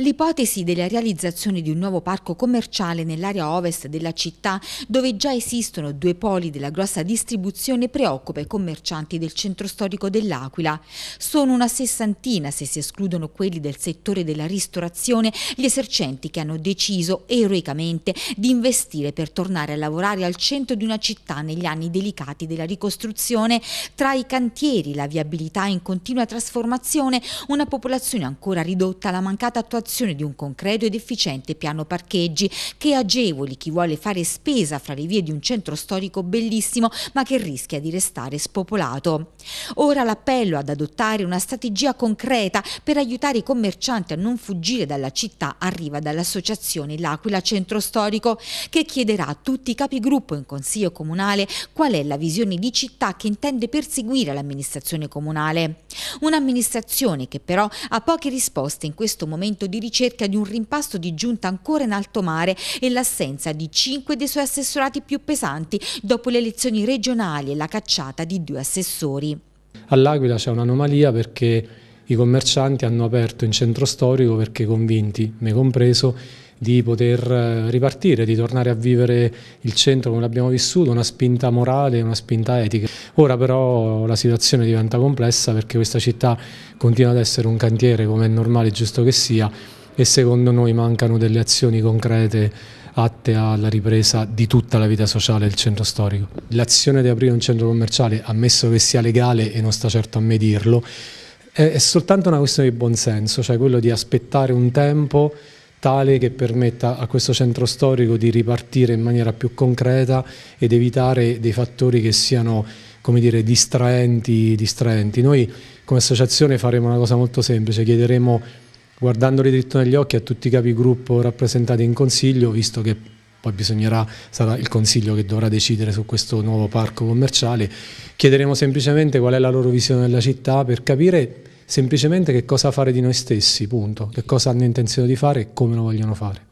L'ipotesi della realizzazione di un nuovo parco commerciale nell'area ovest della città, dove già esistono due poli della grossa distribuzione, preoccupa i commercianti del centro storico dell'Aquila. Sono una sessantina, se si escludono quelli del settore della ristorazione, gli esercenti che hanno deciso eroicamente di investire per tornare a lavorare al centro di una città negli anni delicati della ricostruzione, tra i cantieri, la viabilità in continua trasformazione, una popolazione ancora ridotta, la mancata attuazione l'attuazione di un concreto ed efficiente piano parcheggi che agevoli chi vuole fare spesa fra le vie di un centro storico bellissimo ma che rischia di restare spopolato. Ora l'appello ad adottare una strategia concreta per aiutare i commercianti a non fuggire dalla città arriva dall'associazione L'Aquila Centro Storico che chiederà a tutti i capigruppo in Consiglio Comunale qual è la visione di città che intende perseguire l'amministrazione comunale. Un'amministrazione che però ha poche risposte in questo momento di di ricerca di un rimpasto di giunta ancora in alto mare e l'assenza di cinque dei suoi assessorati più pesanti dopo le elezioni regionali e la cacciata di due assessori. All'Aquila c'è un'anomalia perché i commercianti hanno aperto in centro storico perché convinti, me compreso, di poter eh, ripartire, di tornare a vivere il centro come l'abbiamo vissuto, una spinta morale, una spinta etica. Ora però la situazione diventa complessa perché questa città continua ad essere un cantiere come è normale e giusto che sia e secondo noi mancano delle azioni concrete atte alla ripresa di tutta la vita sociale del centro storico. L'azione di aprire un centro commerciale, ammesso che sia legale e non sta certo a me dirlo, è soltanto una questione di buonsenso, cioè quello di aspettare un tempo tale che permetta a questo centro storico di ripartire in maniera più concreta ed evitare dei fattori che siano come dire, distraenti, distraenti. Noi come associazione faremo una cosa molto semplice, chiederemo guardandoli dritto negli occhi a tutti i capigruppo rappresentati in consiglio, visto che poi bisognerà, sarà il Consiglio che dovrà decidere su questo nuovo parco commerciale, chiederemo semplicemente qual è la loro visione della città per capire semplicemente che cosa fare di noi stessi, punto, che cosa hanno intenzione di fare e come lo vogliono fare.